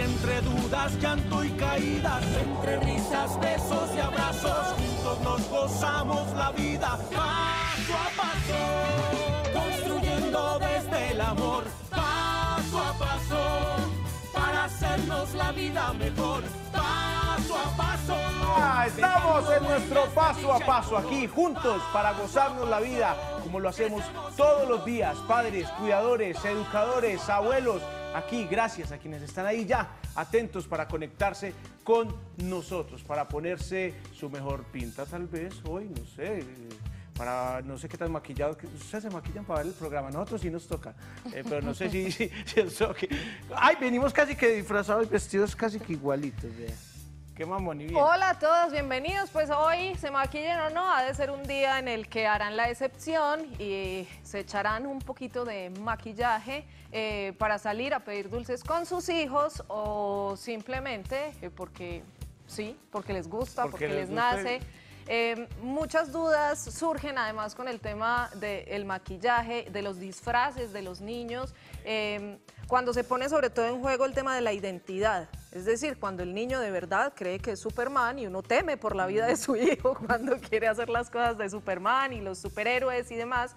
entre dudas, llanto y caídas, entre risas, besos y abrazos, juntos nos gozamos la vida paso a paso, construyendo desde el amor paso a paso, para hacernos la vida mejor paso a paso. Ah, estamos en nuestro paso a paso aquí juntos para gozarnos la vida como lo hacemos todos los días, padres, cuidadores, educadores, abuelos aquí, gracias a quienes están ahí ya atentos para conectarse con nosotros, para ponerse su mejor pinta tal vez hoy, no sé para no sé qué tan maquillado. ustedes se maquillan para ver el programa, nosotros sí nos toca, eh, pero no sé si, si, si, Ay, venimos casi que disfrazados y vestidos casi que igualitos, vea. Qué bien. Hola a todos, bienvenidos. Pues hoy, se maquillen o no, ha de ser un día en el que harán la excepción y se echarán un poquito de maquillaje eh, para salir a pedir dulces con sus hijos o simplemente eh, porque sí, porque les gusta, porque, les, nace. Em, muchas dudas surgen además con el tema del maquillaje, de los disfraces de los niños, em, cuando se pone sobre todo en juego el tema de la identidad. Es decir, cuando el niño de verdad cree que es Superman y uno teme por la vida de su hijo cuando quiere hacer las cosas de Superman y los superhéroes y demás.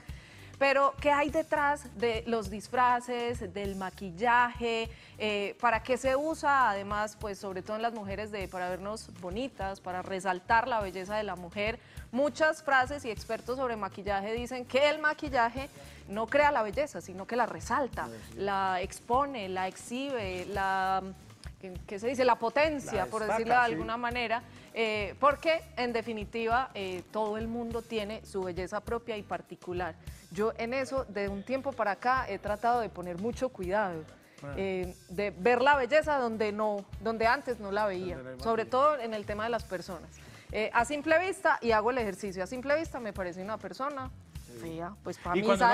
Pero, ¿qué hay detrás de los disfraces, del maquillaje? Eh, ¿Para qué se usa? Además, pues sobre todo en las mujeres, de, para vernos bonitas, para resaltar la belleza de la mujer. Muchas frases y expertos sobre maquillaje dicen que el maquillaje no crea la belleza, sino que la resalta, la expone, la exhibe, la... ¿Qué se dice? La potencia, por decirlo de alguna manera. Eh, porque en definitiva eh, todo el mundo tiene su belleza propia y particular. Yo en eso de un tiempo para acá he tratado de poner mucho cuidado. Eh, de ver la belleza donde no, donde antes no la veía, sobre todo en el tema de las personas. a simple vista, y hago el ejercicio, a simple vista me parece una persona pues para y mí cuando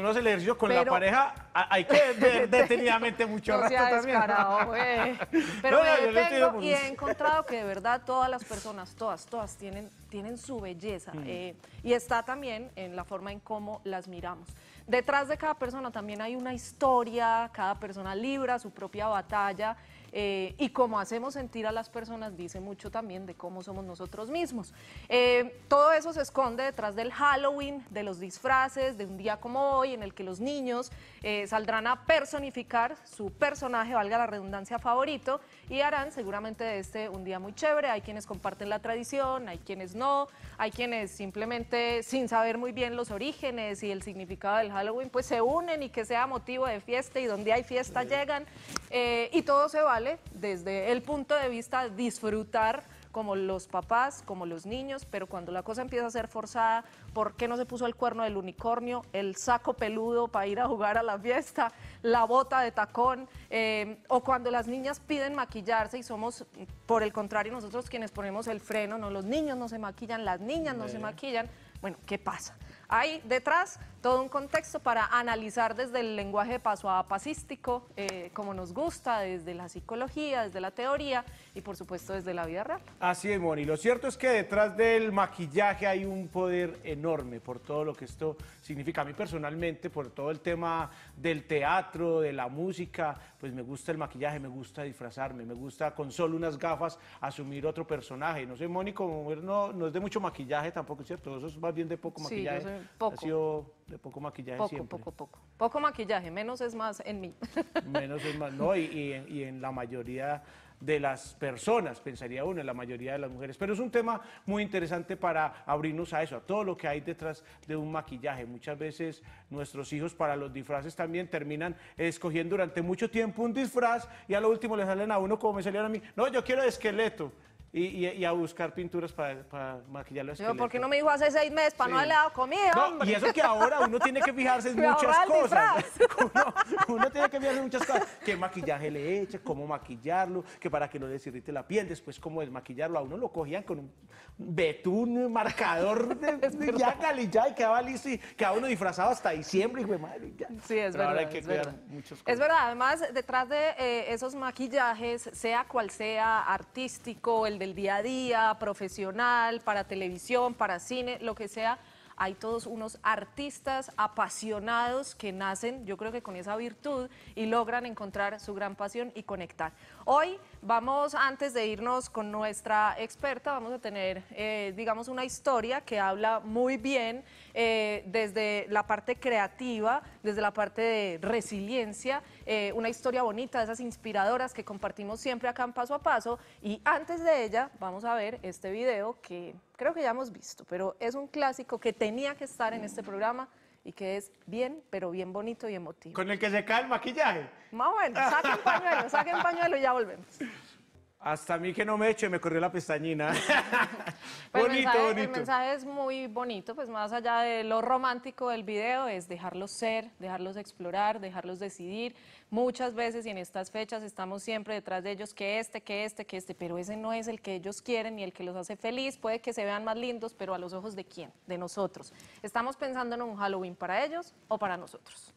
uno se el ejercicio con la pareja, hay que ver detenidamente mucho no rato también. Pero y he encontrado que de verdad todas las personas, todas, todas tienen, tienen su belleza. Mm. Eh, y está también en la forma en cómo las miramos. Detrás de cada persona también hay una historia, cada persona libra su propia batalla. Eh, y cómo hacemos sentir a las personas dice mucho también de cómo somos nosotros mismos. Eh, todo eso se esconde detrás del Halloween, de los disfraces, de un día como hoy en el que los niños eh, saldrán a personificar su personaje, valga la redundancia, favorito y harán seguramente de este un día muy chévere. Hay quienes comparten la tradición, hay quienes no, hay quienes simplemente sin saber muy bien los orígenes y el significado del Halloween, pues se unen y que sea motivo de fiesta y donde hay fiesta llegan y todo se vale desde el punto de vista disfrutar como los papás, como los niños, pero cuando la cosa empieza a ser forzada, ¿por qué no se puso el cuerno del unicornio, el saco peludo para ir a jugar a la fiesta, la bota de tacón? Eh, o cuando las niñas piden maquillarse y somos, por el contrario, nosotros quienes ponemos el freno, no, los niños no se maquillan, las niñas no se maquillan. Bueno, ¿qué pasa? ahí detrás todo un contexto para analizar desde el lenguaje paso a pasístico, eh, como nos gusta, desde la psicología, desde la teoría y por supuesto desde la vida real. Así es, Moni. Lo cierto es que detrás del maquillaje hay un poder enorme por todo lo que esto significa. A mí personalmente, por todo el tema del teatro, de la música, pues me gusta el maquillaje, me gusta disfrazarme, me gusta con solo unas gafas asumir otro personaje. No sé, Moni, como no, no es de mucho maquillaje tampoco, ¿cierto? Eso es más bien de poco maquillaje. Sí, poco poco maquillaje poco, siempre. Poco, poco, poco. Poco maquillaje, menos es más en mí. Menos es más, no, y, y, en, y en la mayoría de las personas, pensaría uno, en la mayoría de las mujeres. Pero es un tema muy interesante para abrirnos a eso, a todo lo que hay detrás de un maquillaje. Muchas veces nuestros hijos para los disfraces también terminan escogiendo durante mucho tiempo un disfraz y a lo último le salen a uno como me salieron a mí, no, yo quiero esqueleto y, a buscar pinturas para, maquillarlo. ¿Por qué no me dijo hace seis meses para no haberle dado comida? No, y eso que ahora uno tiene que fijarse en muchas cosas. Uno, tiene que fijarse en muchas cosas. ¿Qué maquillaje le echa? ¿Cómo maquillarlo? Que para que no desirrite la piel. Después, ¿cómo desmaquillarlo? A uno lo cogían con un betún, marcador de, de ya y ya y quedaba listo y quedaba uno disfrazado hasta diciembre. Y fue madre, ya. Sí, es Pero verdad. Ahora hay que cuidar muchas cosas. Es verdad, además, detrás de eh, esos maquillajes, sea cual sea, artístico, el de el día a día, profesional, para televisión, para cine, lo que sea. Hay todos unos artistas apasionados que nacen, yo creo que con esa virtud, y logran encontrar su gran pasión y conectar. Hoy vamos, antes de irnos con nuestra experta, vamos a tener, eh, digamos, una historia que habla muy bien eh, desde la parte creativa, desde la parte de resiliencia, eh, una historia bonita, de esas inspiradoras que compartimos siempre acá en Paso a Paso. Y antes de ella, vamos a ver este video que creo que ya hemos visto, pero es un clásico que tenía que estar en este programa y que es bien, pero bien bonito y emotivo. Con el que se cae el maquillaje. Más bueno, saquen pañuelo, saquen pañuelo y ya volvemos. Hasta a mí que no me eche, me corrió la pestañina. bonito, pues bonito. El mensaje es muy bonito, pues más allá de lo romántico del video, es dejarlos ser, dejarlos explorar, dejarlos decidir. Muchas veces y en estas fechas estamos siempre detrás de ellos, que este, que este, que este, pero ese no es el que ellos quieren ni el que los hace feliz. Puede que se vean más lindos, pero a los ojos de quién? De nosotros. ¿Estamos pensando en un Halloween para ellos o para nosotros?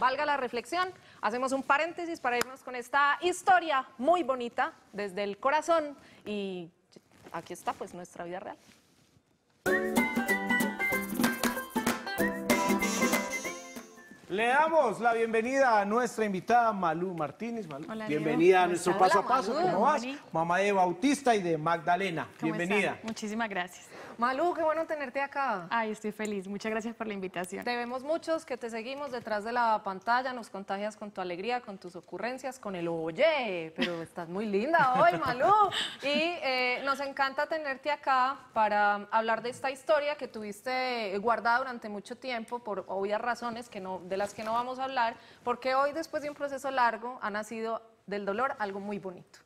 Valga la reflexión, hacemos un paréntesis para irnos con esta historia muy bonita desde el corazón y aquí está pues nuestra vida real. Le damos la bienvenida a nuestra invitada Malú Martínez. bienvenida a nuestro paso a paso. ¿Cómo vas? Mamá de Bautista y de Magdalena. bienvenida. Muchísimas gracias. Malú, qué bueno tenerte acá. Ay, estoy feliz. Muchas gracias por la invitación. Te vemos muchos que te seguimos detrás de la pantalla, nos contagias con tu alegría, con tus ocurrencias, con el oye, pero estás muy linda hoy, Malú. Y eh, nos encanta tenerte acá para hablar de esta historia que tuviste guardada durante mucho tiempo por obvias razones que no, de las que no vamos a hablar, porque hoy, después de un proceso largo, ha nacido del dolor algo muy bonito.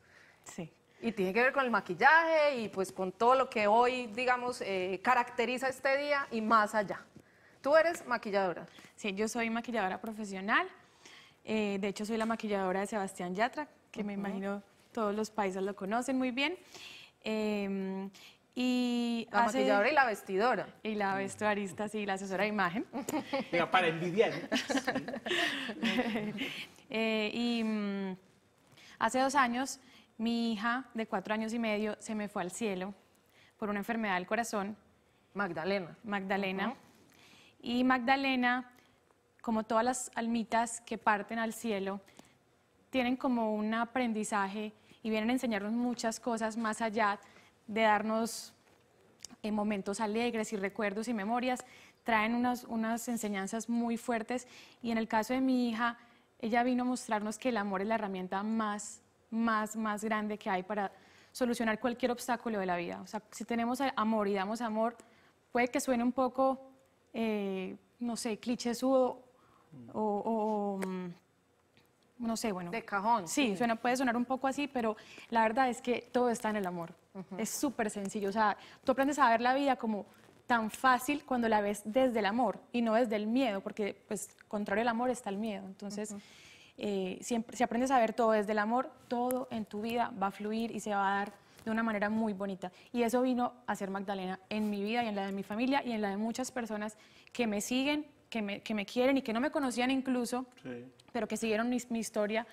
Sí. Y tiene que ver con el maquillaje y pues con todo lo que hoy, digamos, eh, caracteriza este día y más allá. ¿Tú eres maquilladora? Sí, yo soy maquilladora profesional. Eh, de hecho, soy la maquilladora de Sebastián Yatra, que me imagino todos los países lo conocen muy bien. Em, y la maquilladora y la vestidora. Y la vestuarista, sí, la asesora de imagen. para envidiar. Eh, y mm, hace dos años mi hija de cuatro años y medio se me fue al cielo por una enfermedad del corazón. Magdalena. Magdalena. Y Magdalena, como todas las almitas que parten al cielo, tienen como un aprendizaje y vienen a enseñarnos muchas cosas más allá de darnos eh, momentos alegres y recuerdos y memorias. Traen unas, unas enseñanzas muy fuertes y en el caso de mi hija, ella vino a mostrarnos que el amor es la herramienta más más, más grande que hay para solucionar cualquier obstáculo de la vida. O sea, si tenemos amor y damos amor, puede que suene un poco, eh, no sé, CLICHÉ o, o, mm, no sé, bueno. De cajón. Sí, Suena, puede sonar un poco así, pero la verdad es que todo está en el amor. Es súper sencillo. O sea, tú aprendes a ver la vida como tan fácil cuando la ves desde el amor y no desde el miedo, porque pues contrario al amor está el miedo. Entonces... Eh, siempre, si aprendes a ver todo desde el amor, todo en tu vida va a fluir y se va a dar de una manera muy bonita. Y eso vino a ser Magdalena en mi vida y en la de mi familia y en la de muchas personas que me siguen, que me, quieren y que no me conocían incluso, pero que siguieron mi, historia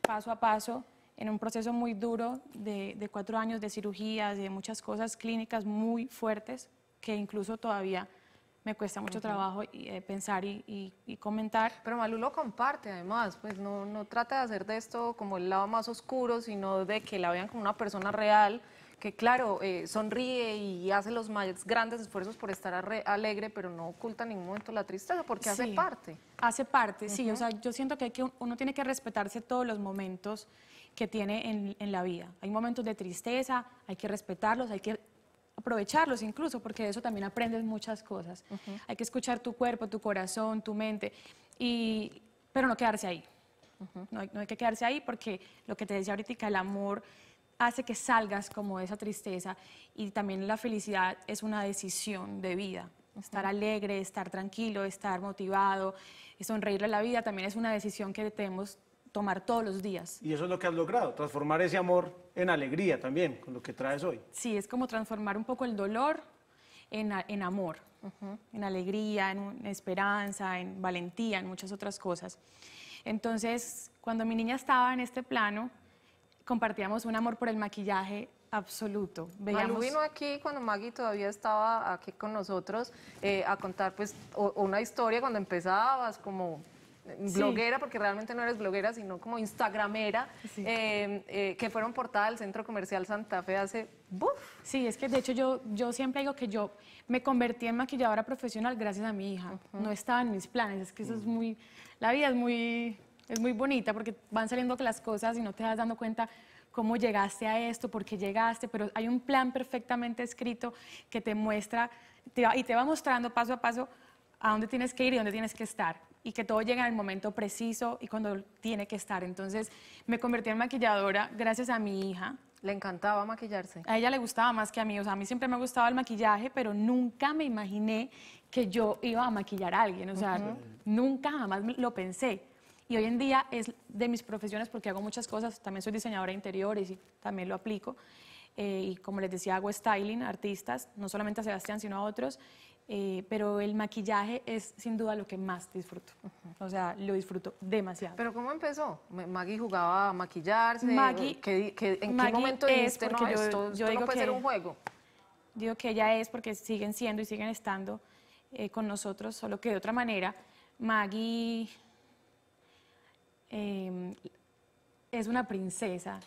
paso a paso en un proceso muy duro de, de cuatro años de cirugías, y de muchas cosas clínicas muy fuertes que incluso todavía me cuesta mucho trabajo eh, y, pensar y, comentar. Pero Malú lo comparte además, pues no, no trata de hacer de esto como el lado más oscuro, sino de que la vean como una persona real, que claro, eh, sonríe y hace los más grandes esfuerzos por estar alegre, pero no oculta en ningún momento la tristeza, porque hace parte. Hace parte, sí, o sea, yo siento que, hay que uno tiene que respetarse todos los momentos que tiene en, en la vida. Hay momentos de tristeza, hay que respetarlos, hay que aprovecharlos incluso, porque de eso también aprendes muchas cosas. Hay que escuchar tu cuerpo, tu corazón, tu mente, y, pero no quedarse ahí. no, hay, que quedarse ahí porque lo que te decía ahorita, el amor hace que salgas como de esa tristeza y también la felicidad es una decisión de vida. Estar alegre, estar tranquilo, estar motivado, y sonreírle a la vida también es una decisión que tenemos tomar todos los días. Y eso es lo que has logrado, transformar ese amor en alegría también, con lo que traes hoy. Sí, es como transformar un poco el dolor en, en amor, en alegría, en esperanza, en valentía, en muchas otras cosas. Entonces, cuando mi niña estaba en este plano, compartíamos un amor por el maquillaje absoluto. Veíamos... Malú vino aquí cuando Maggie todavía estaba aquí con nosotros eh, a contar pues una historia cuando empezabas como bloguera, porque realmente no eres bloguera, sino como instagramera, eh, eh, que fueron portada al Centro Comercial Santa Fe hace... ¡buf! Sí, es que de hecho yo, yo siempre digo que yo me convertí en maquilladora profesional gracias a mi hija. No estaba en mis planes, es que eso es mm. muy... La vida es muy, es muy bonita porque van saliendo las cosas y no te vas dando cuenta cómo llegaste a esto, por qué llegaste, pero hay un plan perfectamente escrito que te muestra te y te va mostrando paso a paso a dónde tienes que ir y dónde tienes que estar y que todo llega en el momento preciso y cuando tiene que estar. Entonces me convertí en maquilladora gracias a mi hija. Le encantaba maquillarse. A ella le gustaba más que a mí. O sea, a mí siempre me ha gustado el maquillaje, pero nunca me imaginé que yo iba a maquillar a alguien. O sea, nunca jamás lo pensé. Y hoy en día es de mis profesiones porque hago muchas cosas. También soy diseñadora de interiores y también lo aplico. Eh, y como les decía, hago styling, artistas, no solamente a Sebastián, sino a otros. Eh, pero el maquillaje es sin duda lo que más disfruto. O sea, lo disfruto demasiado. ¿Pero cómo empezó? Maggie jugaba a maquillarse. Maggie, en qué momento es no, yo, esto, digo no puede que, ser un juego? Digo que ella es porque siguen siendo y siguen estando eh, con nosotros, solo que de otra manera. Maggie em, es una princesa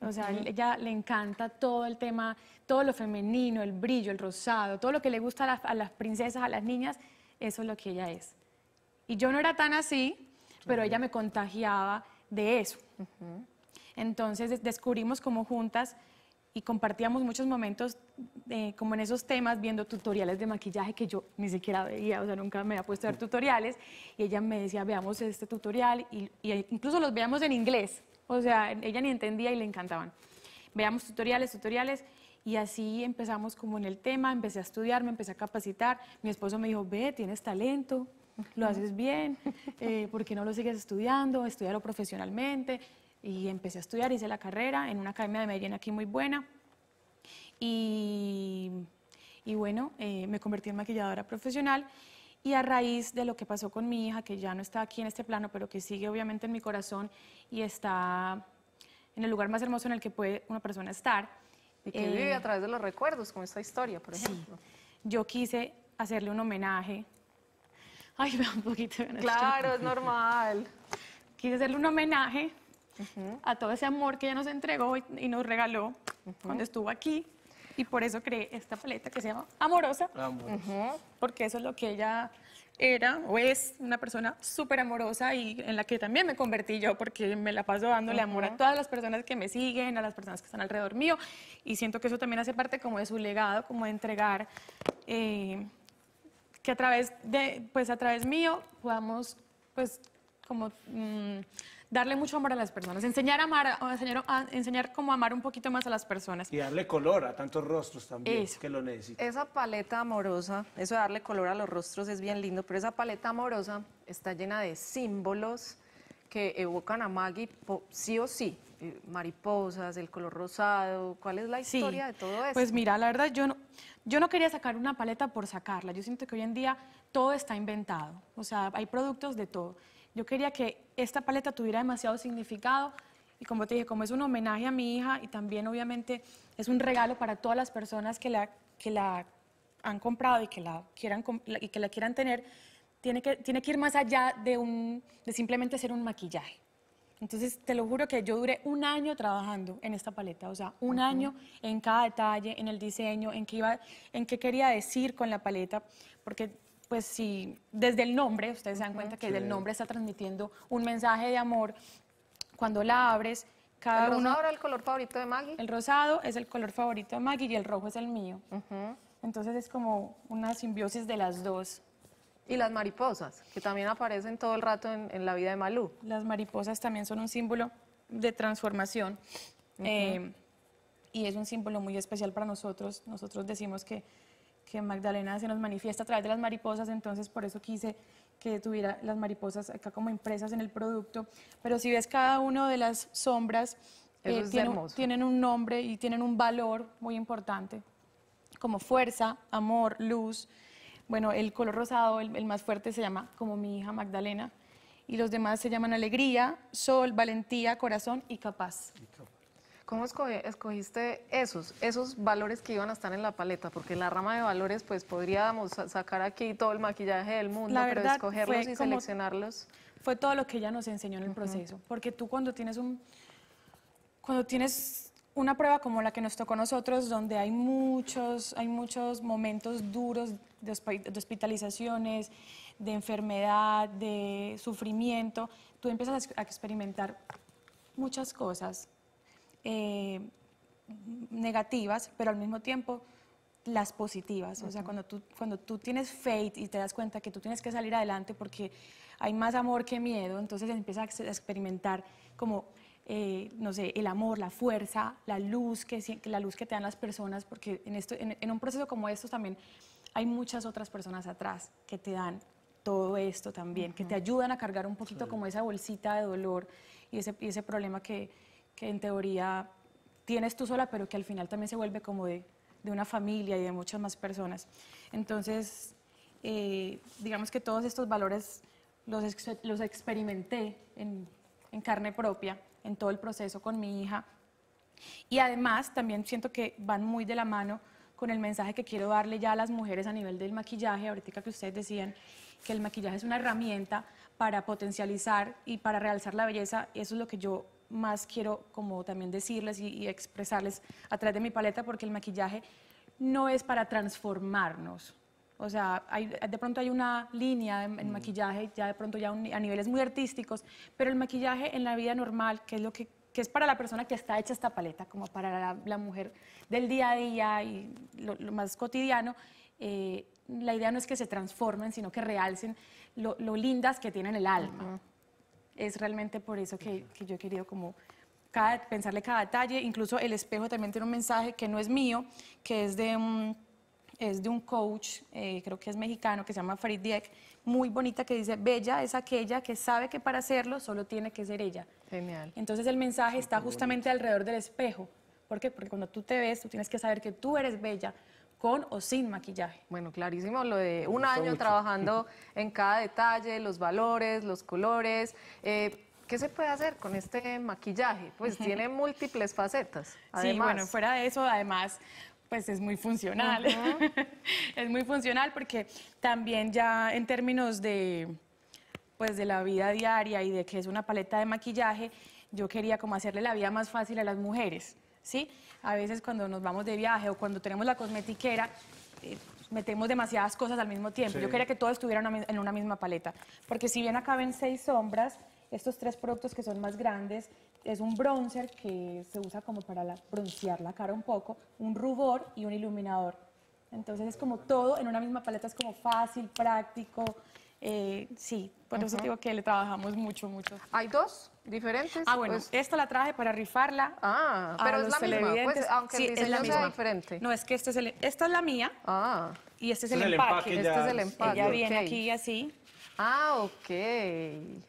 o sea, ella le encanta todo el tema, todo lo femenino, el brillo, el rosado, todo lo que le gusta a las, princesas, a las niñas, eso es lo que ella es. Y yo no era tan así, pero ella me contagiaba de eso. Entonces descubrimos como juntas y compartíamos muchos momentos eh, como en esos temas, viendo tutoriales de maquillaje que yo ni siquiera veía, o sea, nunca me había puesto a ver tutoriales. Y ella me decía, veamos este tutorial, y, y incluso los veíamos en inglés. O sea, ella ni entendía y le encantaban. Veamos tutoriales, tutoriales. Y así empezamos como en el tema, empecé a estudiar, me empecé a capacitar. Mi esposo me dijo, ve, tienes talento, lo haces bien, eh, ¿por qué no lo sigues estudiando? Estudiarlo profesionalmente. Y empecé a estudiar, hice la carrera en una academia de Medellín aquí muy buena. Y, bueno, eh, me convertí en maquilladora profesional y a raíz de lo que pasó con mi hija, que ya no está aquí en este plano, pero que sigue obviamente en mi corazón y está en el lugar más hermoso en el que puede una persona estar. Y que vive eh, a través de los recuerdos, como esta historia, por ejemplo. Yo quise hacerle un homenaje. Ay, veo un poquito de Claro, es normal. Quise hacerle un homenaje a todo ese amor que ella nos entregó y, nos regaló cuando estuvo aquí y por eso creé esta paleta que se llama Amorosa, porque eso es lo que ella era o es una persona súper amorosa y en la que también me convertí yo porque me la paso dándole amor a todas las personas que me siguen, a las personas que están alrededor mío y siento que eso también hace parte como de su legado, como de entregar eh, que a través de, pues a través mío podamos pues como... Mm, darle mucho amor a las personas, enseñar a amar, enseñar, enseñar cómo amar un poquito más a las personas. Y darle color a tantos rostros también que lo necesitan. Esa paleta amorosa, eso de darle color a los rostros es bien lindo, pero esa paleta amorosa está llena de símbolos que evocan a Maggie sí o sí. Eh, mariposas, el color rosado, ¿cuál es la historia de todo eso? Pues mira, la verdad yo no, yo no quería sacar una paleta por sacarla. Yo siento que hoy en día todo está inventado. O sea, hay productos de todo. Yo quería que esta paleta tuviera demasiado significado y como te dije, como es un homenaje a mi hija y también obviamente es un regalo para todas las personas que la, que la han comprado y que la, quieran, y que la quieran tener, tiene que, tiene que ir más allá de, un, simplemente ser un maquillaje. Entonces, te lo juro que yo duré un año trabajando en esta paleta, o sea, un año en cada detalle, en el diseño, en qué, iba, en qué quería decir con la paleta, porque pues sí, desde el nombre, ustedes se dan cuenta que desde el nombre está transmitiendo un mensaje de amor, cuando la abres, cada el uno... rosado el color favorito de Maggie. El rosado es el color favorito de Maggie y el rojo es el mío. Entonces es como una simbiosis de las dos. Y las mariposas, que también aparecen todo el rato en, la vida de Malú. Las mariposas también son un símbolo de transformación. Eh, y es un símbolo muy especial para nosotros. Nosotros decimos que que Magdalena se nos manifiesta a través de las mariposas, entonces por eso quise que tuviera las mariposas acá como impresas en el producto. Pero si ves cada una de las sombras, eh, tienen un nombre y tienen un valor muy importante, como fuerza, amor, luz. Bueno, el color rosado, el, más fuerte, se llama como mi hija Magdalena, y los demás se llaman alegría, sol, valentía, corazón Y capaz. ¿Cómo escogiste esos, esos valores que iban a estar en la paleta? Porque la rama de valores, pues podríamos sacar aquí todo el maquillaje del mundo, la pero escogerlos y seleccionarlos. Fue todo lo que ella nos enseñó en el proceso. Porque tú cuando tienes un. Cuando tienes una prueba como la que nos tocó a nosotros, donde hay muchos, hay muchos momentos duros de, hospitalizaciones, de enfermedad, de sufrimiento, tú empiezas a experimentar muchas cosas eh, negativas, pero al mismo tiempo las positivas. O sea, cuando tú, cuando tú tienes faith y te das cuenta que tú tienes que salir adelante porque hay más amor que miedo, entonces empiezas a experimentar como, eh, no sé, el amor, la fuerza, la luz, que, la luz que te dan las personas, porque en, esto, en, un proceso como estos también hay muchas otras personas atrás que te dan todo esto también, que te ayudan a cargar un poquito como esa bolsita de dolor y ese, y ese problema que, que en teoría tienes tú sola, pero que al final también se vuelve como de, de una familia y de muchas más personas. Entonces, eh, digamos que todos estos valores los, los experimenté en, en, carne propia, en todo el proceso con mi hija. Y además también siento que van muy de la mano con el mensaje que quiero darle ya a las mujeres a nivel del maquillaje, ahorita que ustedes decían que el maquillaje es una herramienta para potencializar y para realzar la belleza, eso es lo que yo más quiero como también decirles y, expresarles a través de mi paleta, porque el maquillaje no es para transformarnos. O sea, de pronto hay una línea en, mm. maquillaje, ya de pronto ya a niveles muy artísticos, pero el maquillaje en la vida normal, que es lo que, es para la persona que está hecha esta paleta, como para la, mujer del día a día y lo, más cotidiano, eh, la idea no es que se transformen, sino que realcen lo, lindas que tienen el alma es realmente por eso que, yo he querido como pensarle cada detalle. Incluso el espejo también tiene un mensaje que no es mío, que es de un, es de un coach, eh, creo que es mexicano, que se llama Farid Dieck, muy bonita, que dice, Bella es aquella que sabe que para hacerlo solo tiene que ser ella. Genial. Entonces el mensaje está justamente alrededor del espejo. ¿Por qué? Porque cuando tú te ves, tú tienes que saber que tú eres bella, con o sin maquillaje. Bueno, clarísimo, lo de un año trabajando en cada detalle, los valores, los colores. Eh, ¿Qué se puede hacer con este maquillaje? Pues tiene múltiples facetas. Sí, bueno, fuera de eso, además, pues es muy funcional. es muy funcional porque también ya en términos de pues de la vida diaria y de que es una paleta de maquillaje, yo quería como hacerle la vida más fácil a las mujeres, ¿sí? a veces cuando nos vamos de viaje o cuando tenemos la cosmetiquera, eh, metemos demasiadas cosas al mismo tiempo. Yo quería que todo estuviera en una misma paleta, porque si bien acá ven seis sombras, estos tres productos que son más grandes, es un bronzer que se usa como para broncear la cara un poco, un rubor y un iluminador. Entonces es como todo en una misma paleta, es como fácil, práctico, eh, sí, por uh eso digo que le trabajamos mucho, mucho. ¿Hay dos diferentes? Ah, bueno, pues esta la traje para rifarla. Ah, pero es la misma, pues, aunque el diseño es la misma. sea diferente. No, es que este es el, esta es la mía ah. y este es, este el, empaque. Este es el empaque. Ella viene aquí así. Ah, ok,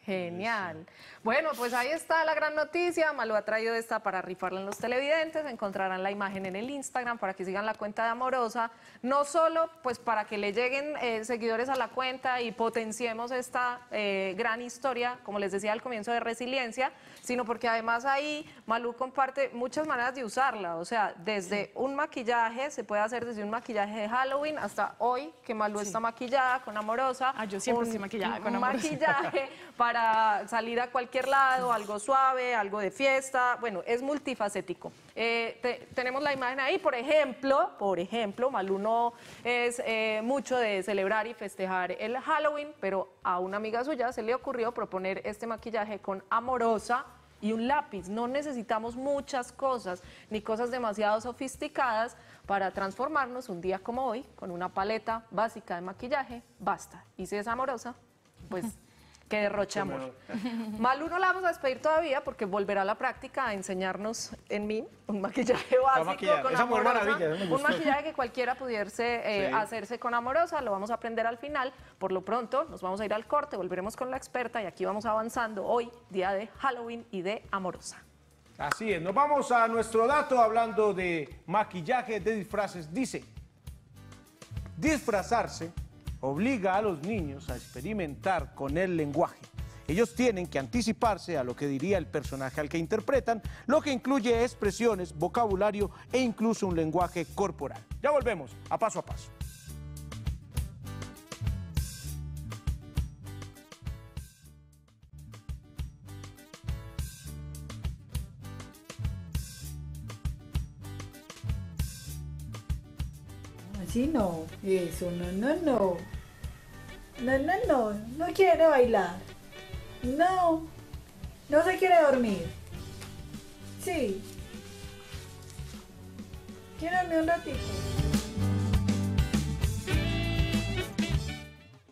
genial. Bueno, pues ahí está la gran noticia. Malú ha traído esta para rifarla en los televidentes. Encontrarán la imagen en el Instagram para que sigan la cuenta de Amorosa. No solo pues para que le lleguen eh, seguidores a la cuenta y potenciemos esta eh, gran historia, como les decía al comienzo de Resiliencia, sino porque además ahí Malú comparte muchas maneras de usarla. O sea, desde un maquillaje, se puede hacer desde un maquillaje de Halloween hasta hoy que Malú está maquillada con Amorosa. Ah, yo siempre estoy maquillada con maquillaje para salir a cualquier lado, algo suave, algo de fiesta, bueno, es multifacético. Eh, tenemos la imagen ahí, por ejemplo, por ejemplo, Maluno es eh, mucho de celebrar y festejar el Halloween, pero a una amiga suya se le ocurrió proponer este maquillaje con amorosa y un lápiz. No necesitamos muchas cosas, ni cosas demasiado sofisticadas para transformarnos un día como hoy con una paleta básica de maquillaje. Basta. Y si es amorosa, pues que amor. Malú no la vamos a despedir todavía porque volverá a la práctica a enseñarnos en mí un maquillaje básico con Un maquillaje que cualquiera pudiese eh, hacerse con amorosa, lo vamos a aprender al final. Por lo pronto nos vamos a ir al corte, volveremos con la experta y aquí vamos avanzando hoy, día de Halloween y de amorosa. Así es, nos vamos a nuestro dato hablando de maquillaje de disfraces. Dice, disfrazarse obliga a los niños a experimentar con el lenguaje. Ellos tienen que anticiparse a lo que diría el personaje al que interpretan, lo que incluye expresiones, vocabulario e incluso un lenguaje corporal. Ya volvemos a paso a paso. no, Eso, no, no, no. No, no, no. No quiere bailar. No. No se quiere dormir. Sí. dormir un ratito.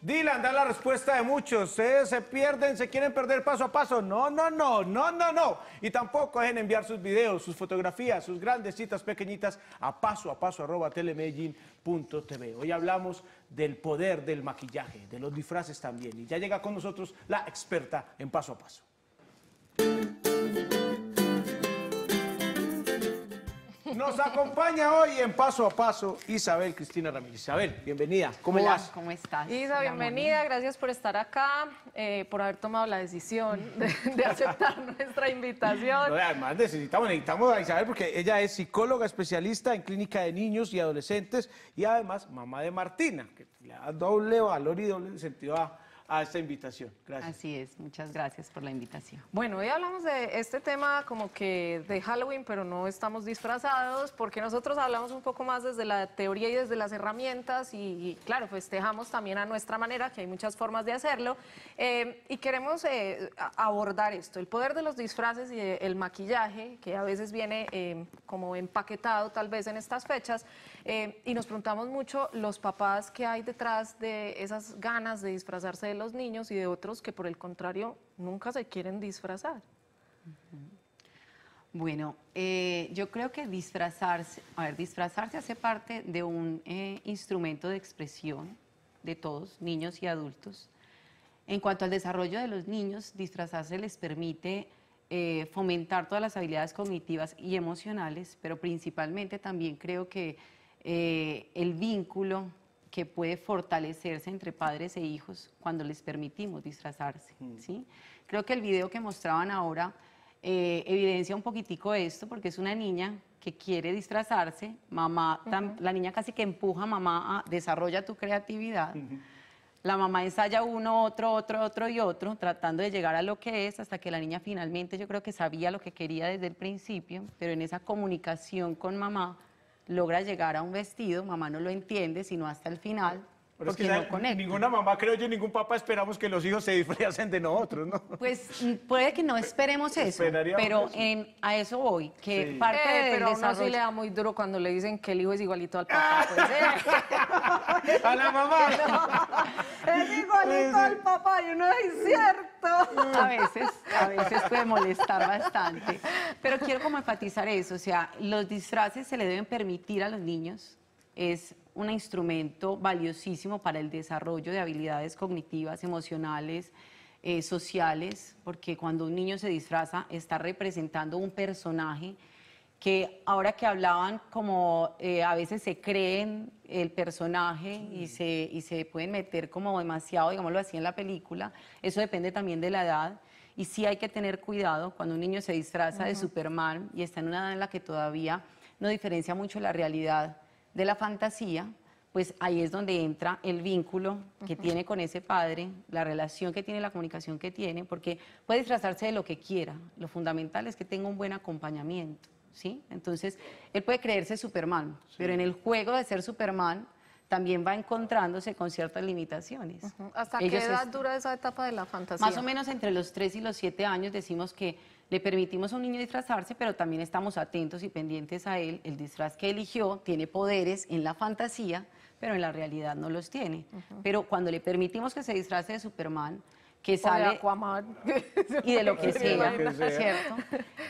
Dylan, da la respuesta de muchos. Ustedes se pierden, se quieren perder paso a paso. No, no, no, no, no, no. Y tampoco dejen enviar sus videos, sus fotografías, sus grandes citas pequeñitas a paso a paso arroba Hoy hablamos del poder del maquillaje, de los disfraces también. Y ya llega con nosotros la experta en paso a paso. Nos acompaña hoy en Paso a Paso Isabel Cristina Ramírez. Isabel, bienvenida. ¿Cómo estás? ¿Cómo estás? Isa, bienvenida. Gracias por estar acá, eh, por haber tomado la decisión de, aceptar nuestra invitación. además, necesitamos, necesitamos a Isabel porque ella es psicóloga especialista en clínica de niños y adolescentes y además mamá de Martina, que le da doble valor y doble sentido a a esta invitación. Gracias. Así es, muchas gracias por la invitación. Bueno, hoy hablamos de este tema como que de Halloween, pero no estamos disfrazados, porque nosotros hablamos un poco más desde la teoría y desde las herramientas, y, claro, festejamos también a nuestra manera, que hay muchas formas de hacerlo, eh, y queremos eh, abordar esto, el poder de los disfraces y el maquillaje, que a veces viene eh, como empaquetado tal vez en estas fechas, eh, y nos preguntamos mucho los papás que hay detrás de esas ganas de disfrazarse de los niños y de otros que por el contrario nunca se quieren disfrazar. Bueno, eh, yo creo que disfrazarse, a ver, disfrazarse hace parte de un eh, instrumento de expresión de todos, niños y adultos. En cuanto al desarrollo de los niños, disfrazarse les permite fomentar todas las habilidades cognitivas y emocionales, pero principalmente también creo que eh, el vínculo que puede fortalecerse entre padres e hijos cuando les permitimos disfrazarse. Mm. Creo que el video que mostraban ahora eh, evidencia un poquitico esto, porque es una niña que quiere disfrazarse, mamá, la niña casi que empuja a mamá a desarrolla tu creatividad. La mamá ensaya uno, otro, otro, otro y otro, tratando de llegar a lo que es, hasta que la niña finalmente yo creo que sabía lo que quería desde el principio, pero en esa comunicación con mamá logra llegar a un vestido, mamá no lo entiende, sino hasta el final, Ninguna mamá, creo yo, ningún papá esperamos que los hijos se disfracen de nosotros, ¿no? Pues mm, puede que no esperemos eso, pero En, a eso voy, que parte eh, del le da muy duro cuando le dicen que el hijo es igualito al papá. Pues, ¿eh? a la mamá. No, es igualito al papá, y uno es cierto. A veces, a veces puede molestar bastante, pero quiero como enfatizar eso, o sea, los disfraces se le deben permitir a los niños, es un instrumento valiosísimo para el desarrollo de habilidades cognitivas, emocionales, eh, sociales, porque cuando un niño se disfraza está representando un personaje que ahora que hablaban como eh, a veces se creen el personaje y, se, pueden meter como demasiado, digámoslo así, en la película, eso depende también de la edad. Y sí hay que tener cuidado cuando un niño se disfraza de Superman y está en una edad en la que todavía no diferencia mucho la realidad de la fantasía, pues ahí es donde entra el vínculo que tiene con ese padre, la relación que tiene, la comunicación que tiene, porque puede disfrazarse de lo que quiera. Lo fundamental es que tenga un buen acompañamiento, ¿sí? Entonces, él puede creerse Superman, pero en el juego de ser Superman también va encontrándose con ciertas limitaciones. ¿Hasta qué edad dura esa etapa de la fantasía? Más o menos entre los tres y los siete años decimos que le permitimos a un niño disfrazarse, pero también estamos atentos y pendientes a él. El disfraz que eligió tiene poderes en la fantasía, pero en la realidad no los tiene. Pero cuando le permitimos que se disfrace de Superman, que o sale de Aquaman. y de lo que sea, ¿cierto?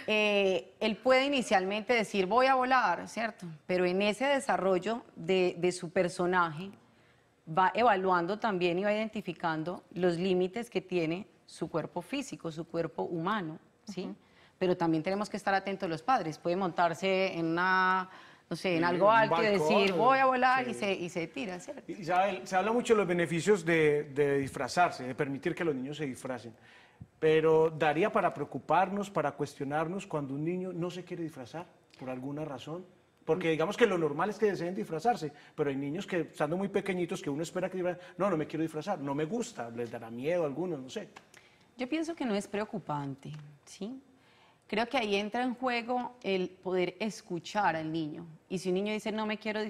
Eh, él puede inicialmente decir voy a volar, ¿cierto? Pero en ese desarrollo de, de su personaje va evaluando también y va identificando los límites que tiene su cuerpo físico, su cuerpo humano. ¿sí? Pero también tenemos que estar atentos los padres. Puede montarse en una no sé, en algo alto y decir, voy a volar y, se, y se tira, se habla mucho de los beneficios de, de, disfrazarse, de permitir que los niños se disfracen, pero ¿daría para preocuparnos, para cuestionarnos cuando un niño no se quiere disfrazar por alguna razón? Porque digamos que lo normal es que deseen disfrazarse, pero hay niños que, estando muy pequeñitos, que uno espera que no, no me quiero disfrazar, no me gusta, les dará miedo a algunos, no sé. Yo pienso que no es preocupante, ¿sí? Creo que ahí entra en juego el poder escuchar al niño. Y si un niño dice, no me quiero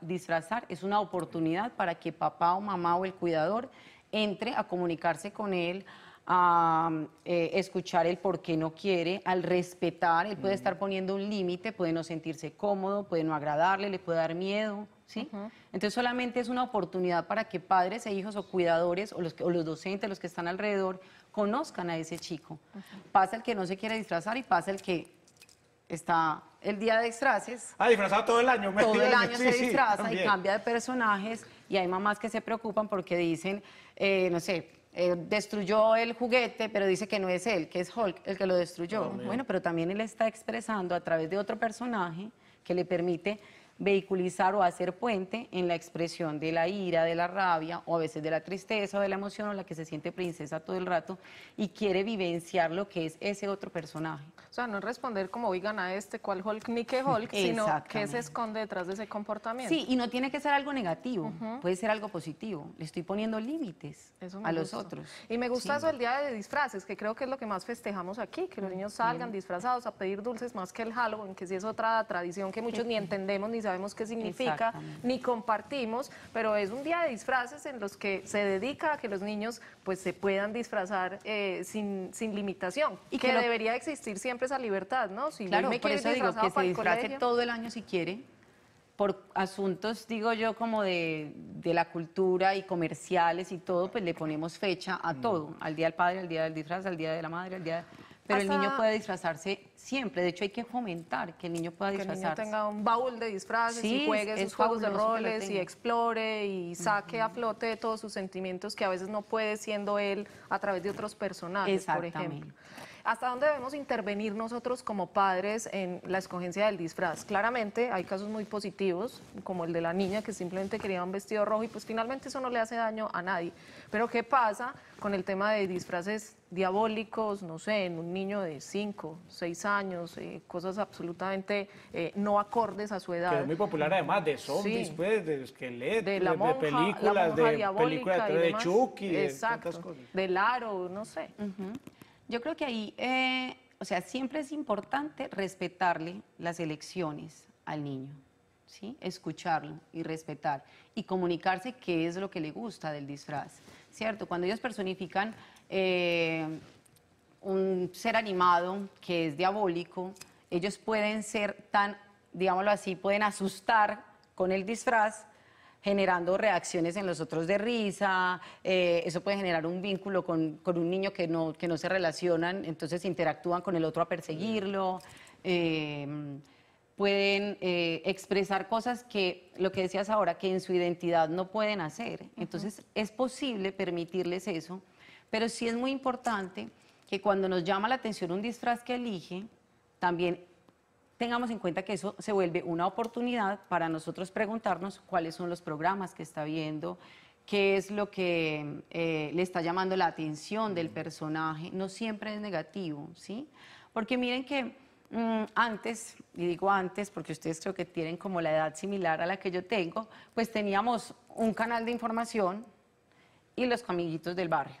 disfrazar, es una oportunidad para que papá o mamá o el cuidador entre a comunicarse con él, a eh, escuchar el por qué no quiere, al respetar, él puede estar poniendo un límite, puede no sentirse cómodo, puede no agradarle, le puede dar miedo, ¿sí? Entonces solamente es una oportunidad para que padres e hijos o cuidadores o los, o los docentes, los que están alrededor, conozcan a ese chico. Pasa el que no se quiere disfrazar y pasa el que está el día de disfraces. Ah, disfrazado todo el año. Todo el año se disfraza y cambia de personajes y hay mamás que se preocupan porque dicen, eh, no sé, eh, destruyó el juguete, pero dice que no es él, que es Hulk el que lo destruyó. bueno, pero también él está expresando a través de otro personaje que le permite vehiculizar o hacer puente en la expresión de la ira, de la rabia o a veces de la tristeza o de la emoción o la que se siente princesa todo el rato y quiere vivenciar lo que es ese otro personaje. O sea, no responder como oigan a este cual Hulk ni que Hulk, sino que se esconde detrás de ese comportamiento. Sí, y no tiene que ser algo negativo, puede ser algo positivo. Le estoy poniendo límites a los otros. Y me gusta eso el día de disfraces, que creo que es lo que más festejamos aquí, que los niños salgan disfrazados a pedir dulces más que el Halloween, que sí es otra tradición que muchos ni entendemos ni sabemos qué significa, ni compartimos, pero es un día de disfraces en los que se dedica a que los niños pues se puedan disfrazar eh, sin, sin, limitación. Y que, debería existir siempre esa libertad, ¿no? Si claro, me por eso digo que se todo el año si quiere, por asuntos, digo yo, como de, de, la cultura y comerciales y todo, pues le ponemos fecha a mm. todo, al Día del Padre, al Día del Disfraz, al Día de la Madre, al Día de... Pero el niño puede disfrazarse siempre. De hecho, hay que fomentar que el niño pueda disfrazarse. Que el niño tenga un baúl de disfraces y juegue sus juegos de roles y explore y saque a flote todos sus sentimientos que a veces no puede siendo él a través de otros personajes, por ejemplo. ¿Hasta dónde debemos intervenir nosotros como padres en la escogencia del disfraz? Claramente hay casos muy positivos, como el de la niña que simplemente quería un vestido rojo y pues finalmente eso no le hace daño a nadie. Pero ¿qué pasa con el tema de disfraces diabólicos, no sé, en un niño de 5, 6 años, eh, cosas absolutamente eh, no acordes a su edad. Pero muy popular además de zombies, pues, de esqueletos, de, películas, de Chucky, de Del aro, no sé. Yo creo que ahí, eh, o sea, siempre es importante respetarle las elecciones al niño, ¿sí? Escucharlo y respetar y comunicarse qué es lo que le gusta del disfraz, ¿cierto? Cuando ellos personifican eh, un ser animado que es diabólico, ellos pueden ser tan, digámoslo así, pueden asustar con el disfraz generando reacciones en los otros de risa, eh, eso puede generar un vínculo con, un niño que no, que no se relacionan, entonces interactúan con el otro a perseguirlo. Eh, pueden eh, expresar cosas que, lo que decías ahora, que en su identidad no pueden hacer. Entonces, es posible permitirles eso, pero sí es muy importante que cuando nos llama la atención un disfraz que elige, también tengamos en cuenta que eso se vuelve una oportunidad para nosotros preguntarnos cuáles son los programas que está viendo, qué es lo que eh, le está llamando la atención del mm. personaje. No siempre es negativo, ¿sí? Porque miren que mm, antes, y digo antes porque ustedes creo que tienen como la edad similar a la que yo tengo, pues teníamos un canal de información y los camillitos del barrio.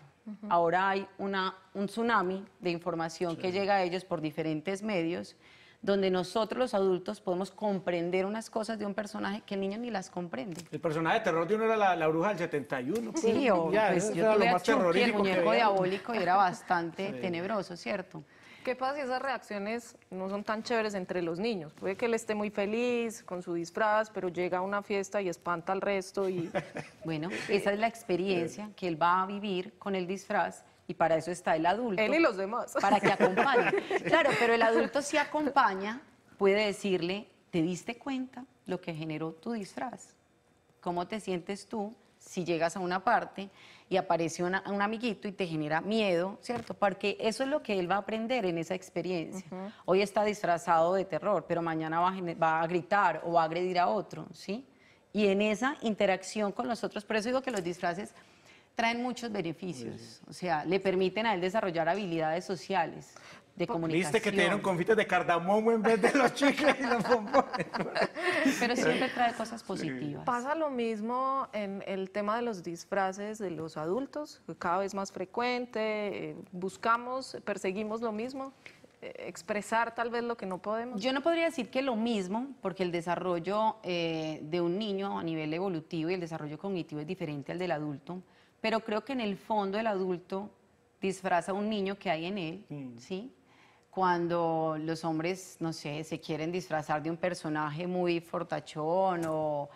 Ahora hay una, un tsunami de información que llega a ellos por diferentes medios donde nosotros los adultos podemos comprender unas cosas de un personaje que el niño ni las comprende. El personaje de terror de uno era la, bruja del 71. Sí, o, ya, pues, era lo más terrorífico. El muñeco diabólico y era bastante tenebroso, ¿cierto? ¿Qué pasa si esas reacciones no son tan chéveres entre los niños? Puede que él esté muy feliz con su disfraz, pero llega a una fiesta y espanta al resto y... Bueno, esa es la experiencia que él va a vivir con el disfraz y para eso está el adulto. Él y los demás. Para que acompañe. claro, pero el adulto si acompaña, puede decirle, ¿te diste cuenta lo que generó tu disfraz? ¿Cómo te sientes tú si llegas a una parte y aparece un amiguito y te genera miedo, ¿cierto? Porque eso es lo que él va a aprender en esa experiencia. Hoy está disfrazado de terror, pero mañana va a, gritar o va a agredir a otro, ¿sí? Y en esa interacción con los otros, por eso digo que los disfraces traen muchos beneficios, o sea, le permiten a él desarrollar habilidades sociales, de comunicación. Viste que te dieron confites de cardamomo en vez de los chicles y los bombones. Pero siempre trae cosas positivas. Pasa lo mismo en el tema de los disfraces de los adultos, cada vez más frecuente, eh, buscamos, perseguimos lo mismo eh, expresar tal vez lo que no podemos? Yo no podría decir que lo mismo, porque el desarrollo eh, de un niño a nivel evolutivo y el desarrollo cognitivo es diferente al del adulto pero creo que en el fondo el adulto disfraza un niño que hay en él, mm. ¿sí? Cuando los hombres, no sé, se quieren disfrazar de un personaje muy fortachón o,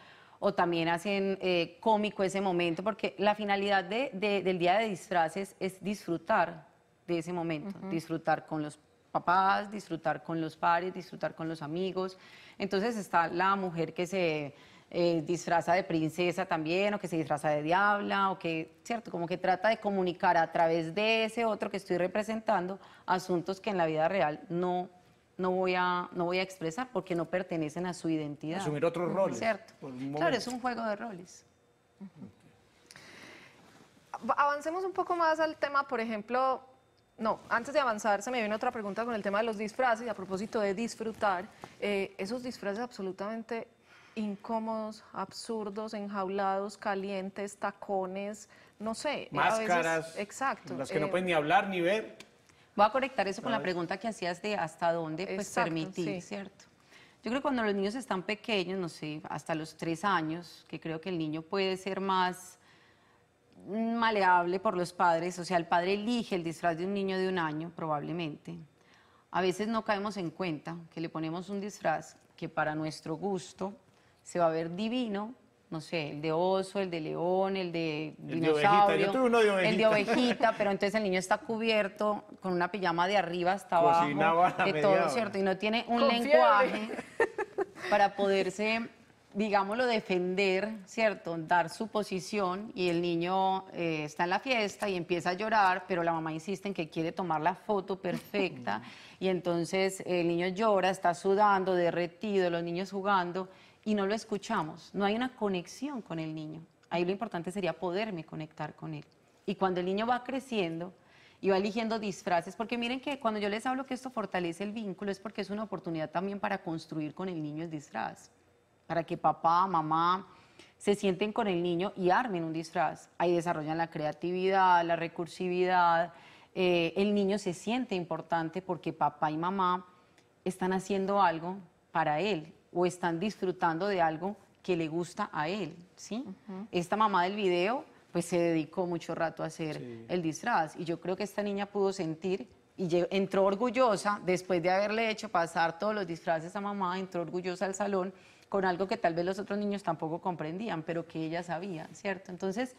también hacen eh, cómico ese momento, porque la finalidad del día de disfraces es disfrutar de ese momento, disfrutar con los papás, disfrutar con los pares, disfrutar con los amigos. Entonces está la mujer que se eh, disfraza de princesa también, o que se disfraza de diabla, o que, ¿cierto? Como que trata de comunicar a través de ese otro que estoy representando asuntos que en la vida real no, no, voy, a, no voy a expresar porque no pertenecen a su identidad. Asumir otros roles. ¿Cierto? Claro, es un juego de roles. Avancemos un poco más al tema, por ejemplo, no, antes de avanzar, se me viene otra pregunta con el tema de los disfraces, a propósito de disfrutar, eh, esos disfraces absolutamente incómodos, absurdos, enjaulados, calientes, tacones, no sé. Máscaras. exacto. Las que no eh, pueden ni hablar ni ver. Voy a conectar eso con la pregunta que hacías de hasta dónde pues, permitir, sí. ¿cierto? Yo creo que cuando los niños están pequeños, no sé, hasta los tres años, que creo que el niño puede ser más maleable por los padres, o sea, el padre elige el disfraz de un niño de un año, probablemente. A veces no caemos en cuenta que le ponemos un disfraz que para nuestro gusto se va a ver divino, no sé, el de oso, el de león, el de el ovejita. el de ovejita, pero entonces el niño está cubierto con una pijama de arriba hasta Cocinaba abajo, de todo, ¿cierto? Y no tiene un lenguaje para poderse, digámoslo, defender, ¿cierto? Dar su posición y el niño eh, está en la fiesta y empieza a llorar, pero la mamá insiste en que quiere tomar la foto perfecta y entonces el niño llora, está sudando, derretido, los niños jugando y no lo escuchamos, no hay una conexión con el niño. Ahí lo importante sería poderme conectar con él. Y cuando el niño va creciendo y va eligiendo disfraces, porque miren que cuando yo les hablo que esto fortalece el vínculo es porque es una oportunidad también para construir con el niño el disfraz, para que papá, mamá se sienten con el niño y armen un disfraz. Ahí desarrollan la creatividad, la recursividad. Eh, el niño se siente importante porque papá y mamá están haciendo algo para él o están disfrutando de algo que le gusta a él, ¿sí? Esta mamá del video pues se dedicó mucho rato a hacer el disfraz y yo creo que esta niña pudo sentir y entró orgullosa después de haberle hecho pasar todos los disfraces a mamá, entró orgullosa al salón con algo que tal vez los otros niños tampoco comprendían, pero que ella sabía, ¿cierto? Entonces,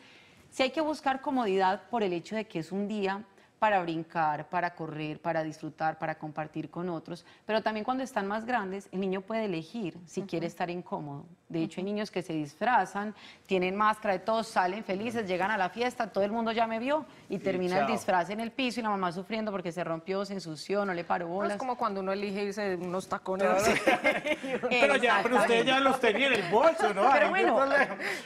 si hay que buscar comodidad por el hecho de que es un día para brincar, para correr, para disfrutar, para compartir con otros. Pero también cuando están más grandes, el niño puede elegir si quiere estar incómodo. De hecho, hay niños que se disfrazan, tienen máscara de todos, salen felices, llegan a la fiesta, todo el mundo ya me vio y, termina el disfraz en el piso y la mamá sufriendo porque se rompió, se ensució, no le paró bolas. es como cuando uno elige irse unos tacones. pero ya, pero usted ya los tenía en el bolso, ¿no? Pero bueno,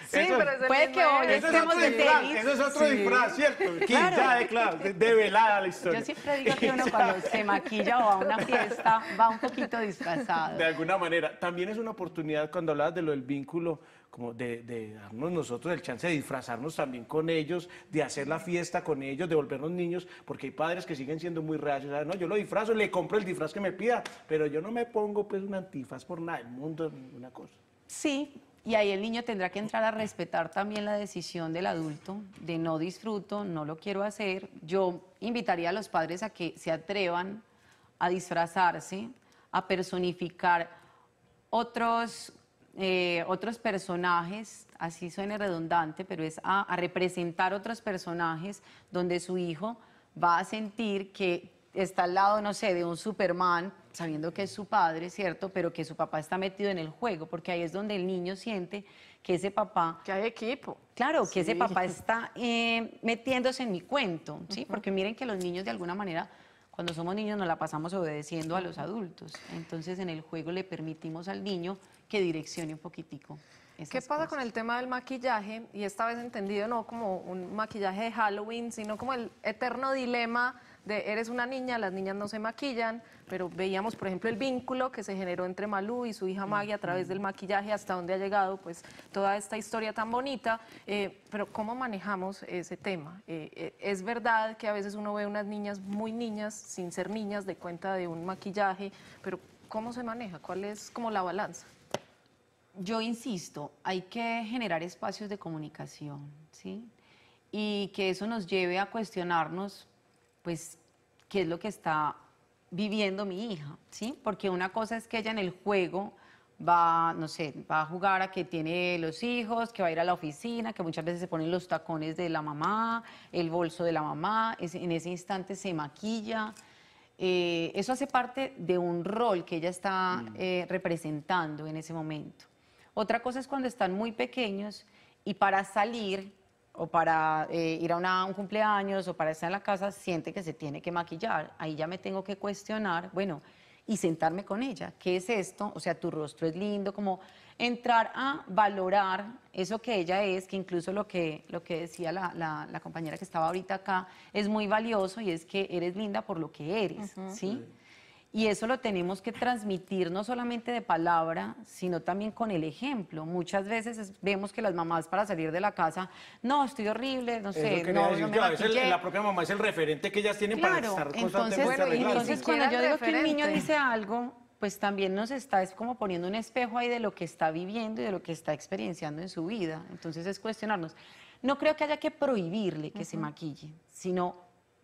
sí, puede que hoy estemos es de otro disfraz, ¿cierto? claro. Eh, yo siempre digo que uno cuando se maquilla o va a una fiesta va un poquito disfrazado. De alguna manera. También es una oportunidad cuando hablabas de lo del vínculo como de, darnos nosotros el chance de disfrazarnos también con ellos, de hacer la fiesta con ellos, de volvernos niños, porque hay padres que siguen siendo muy reacios. no, yo lo disfrazo, le compro el disfraz que me pida, pero yo no me pongo pues un antifaz por nada del mundo, ninguna cosa. Sí, y ahí el niño tendrá que entrar a respetar también la decisión del adulto de no disfruto, no lo quiero hacer. Yo invitaría a los padres a que se atrevan a disfrazarse, a personificar otros, eh, otros personajes, así suene redundante, pero es a representar otros personajes donde su hijo va a sentir que está al lado, no sé, de un Superman, sabiendo que es su padre, ¿cierto? Pero que su papá está metido en el juego, porque ahí es donde el niño siente que ese papá... Que hay equipo. Claro, que ese papá está eh, metiéndose en mi cuento, ¿sí? Porque miren que los niños de alguna manera... Cuando somos niños nos la pasamos obedeciendo a los adultos. Entonces en el juego le permitimos al niño que direccione un poquitico. ¿Qué pasa con el tema del maquillaje? Y esta vez entendido no como un maquillaje de Halloween, sino como el eterno dilema eres una niña, las niñas no se maquillan, pero veíamos, por ejemplo, el vínculo que se generó entre Malú y su hija Maggie a través del maquillaje, hasta dónde ha llegado pues toda esta historia tan bonita. Eh, pero ¿cómo manejamos ese tema? Eh, eh, es verdad que a veces uno ve unas niñas muy niñas, sin ser niñas, de cuenta de un maquillaje, pero ¿cómo se maneja? ¿Cuál es como la balanza? Yo insisto, hay que generar espacios de comunicación, ¿sí? Y que eso nos lleve a cuestionarnos pues, qué es lo que está viviendo mi hija, ¿sí? Porque una cosa es que ella en el juego va, no sé, va a jugar a que tiene los hijos, que va a ir a la oficina, que muchas veces se ponen los tacones de la mamá, el bolso de la mamá, en ese instante se maquilla. Eh, eso hace parte de un rol que ella está mm. eh, representando en ese momento. Otra cosa es cuando están muy pequeños y para salir o para eh, ir a un cumpleaños o para estar en la casa, siente que se tiene que maquillar. Ahí ya me tengo que cuestionar, bueno, y sentarme con ella. ¿Qué es esto? O sea, tu rostro es lindo, como entrar a valorar eso que ella es, que incluso lo que, lo que decía la, compañera que estaba ahorita acá es muy valioso y es que eres linda por lo que eres, ¿sí? Y eso lo tenemos que transmitir no solamente de palabra, sino también con el ejemplo. Muchas veces vemos que las mamás para salir de la casa, no, estoy horrible, no sé, no, me la propia mamá es el referente que ellas tienen para estar constantemente entonces, entonces cuando yo digo que el niño dice algo, pues también nos está, es como poniendo un espejo ahí de lo que está viviendo y de lo que está experienciando en su vida. Entonces es cuestionarnos. No creo que haya que prohibirle que se maquille, sino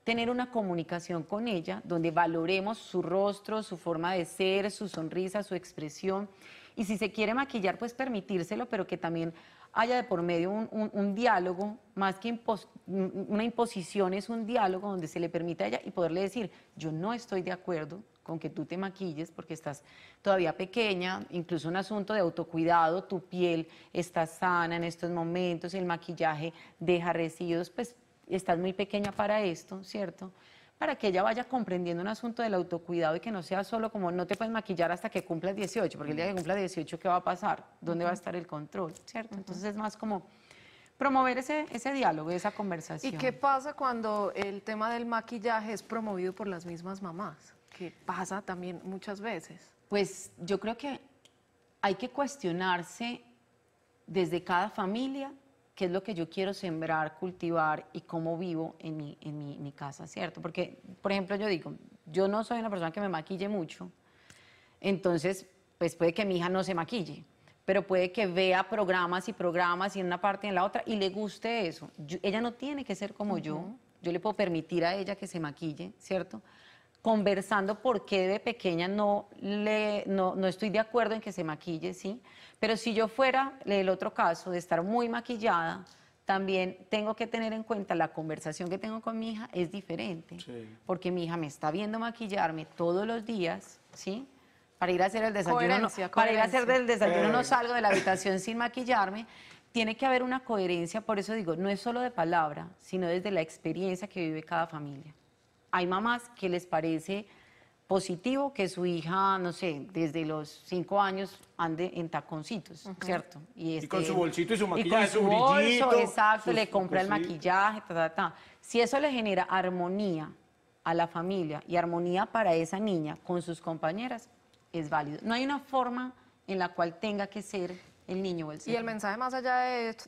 tener una comunicación con ella donde valoremos su rostro, su forma de ser, su sonrisa, su expresión. Y si se quiere maquillar, pues permitírselo, pero que también haya de por medio un, diálogo, más que una imposición, es un diálogo donde se le permita a ella y poderle decir, yo no estoy de acuerdo con que tú te maquilles porque estás todavía pequeña, incluso un asunto de autocuidado, tu piel está sana en estos momentos, el maquillaje deja residuos, pues y estás muy pequeña para esto, ¿cierto? Para que ella vaya comprendiendo un asunto del autocuidado y que no sea solo como no te puedes maquillar hasta que cumplas 18, porque el día que cumpla 18, ¿qué va a pasar? ¿Dónde va a estar el control? ¿Cierto? Entonces es más como promover ese, ese diálogo, esa conversación. ¿Y qué pasa cuando el tema del maquillaje es promovido por las mismas mamás? ¿Qué pasa también muchas veces. Pues yo creo que hay que cuestionarse desde cada familia qué es lo que yo quiero sembrar, cultivar y cómo vivo en mi, en mi, casa, ¿cierto? Porque, por ejemplo, yo digo, yo no soy una persona que me maquille mucho, entonces, pues puede que mi hija no se maquille, pero puede que vea programas y programas y en una parte y en la otra y le guste eso. ella no tiene que ser como yo, yo le puedo permitir a ella que se maquille, ¿cierto? conversando porque qué de pequeña no, le, no, estoy de acuerdo en que se maquille, ¿sí? Pero si yo fuera el otro caso de estar muy maquillada, también tengo que tener en cuenta la conversación que tengo con mi hija es diferente, porque mi hija me está viendo maquillarme todos los días, ¿sí? Para ir a hacer el desayuno, para ir a hacer el desayuno no salgo de la habitación sin maquillarme. Tiene que haber una coherencia, por eso digo, no es solo de palabra, sino desde la experiencia que vive cada familia hay mamás que les parece positivo que su hija, no sé, desde los cinco años ande en taconcitos, ¿cierto? Y, este, con su bolsito y su maquillaje, y con su, pues, exacto, le pues, compra el maquillaje, ta, ta, ta. Si eso le genera armonía a la familia y armonía para esa niña con sus compañeras, es válido. No hay una forma en la cual tenga que ser el niño el Y el mensaje más allá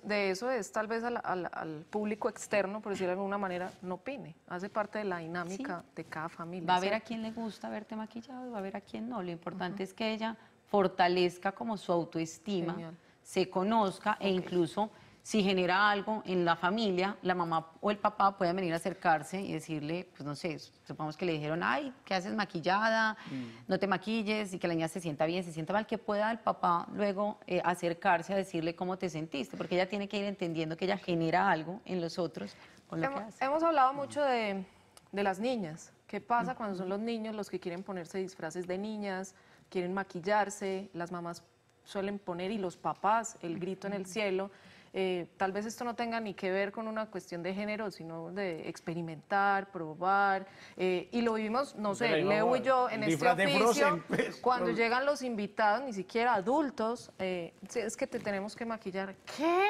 de, eso es tal vez al, público externo, por decirlo de alguna manera, no opine. Hace parte de la dinámica de cada familia. Va a ver a quién le gusta verte maquillado y va a ver a quién no. Lo importante es que ella fortalezca como su autoestima, se conozca e incluso si genera algo en la familia, la mamá o el papá pueden venir a acercarse y decirle, pues no sé, supongamos que le dijeron, ay, ¿qué haces maquillada? Mm. No te maquilles y que la niña se sienta bien, se sienta mal, que pueda el papá luego eh, acercarse a decirle cómo te sentiste, porque ella tiene que ir entendiendo que ella genera algo en los otros hemos, hablado mucho mm. de, las niñas. ¿Qué pasa cuando son los niños los que quieren ponerse disfraces de niñas, quieren maquillarse? Las mamás suelen poner y los papás el grito en el cielo eh, tal vez esto no tenga ni que ver con una cuestión de género, sino de experimentar, probar, eh, y lo vivimos, no sé, Leo y yo en este oficio, pues, cuando llegan los invitados, ni siquiera adultos, eh, es que te tenemos que maquillar, ¿qué?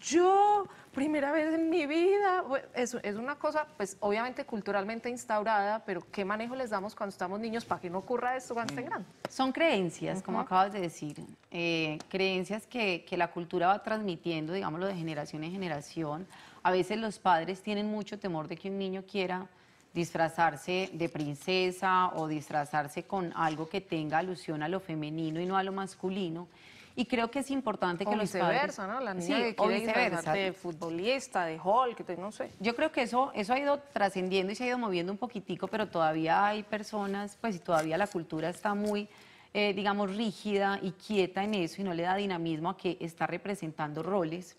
Yo primera vez en mi vida. Es, una cosa, pues obviamente culturalmente instaurada, pero ¿qué manejo les damos cuando estamos niños para que no ocurra esto cuando estén mm. grandes? Son creencias, como acabas de decir, eh, creencias que, que la cultura va transmitiendo, digámoslo, de generación en generación. A veces los padres tienen mucho temor de que un niño quiera disfrazarse de princesa o disfrazarse con algo que tenga alusión a lo femenino y no a lo masculino y creo que es importante que o viceversa, ¿no? La niña que quiere viceversa. de futbolista, de hall, que no sé. Yo creo que eso, eso ha ido trascendiendo y se ha ido moviendo un poquitico, pero todavía hay personas, pues y todavía la cultura está muy... Eh, digamos, rígida y quieta en eso y no le da dinamismo a que está representando roles.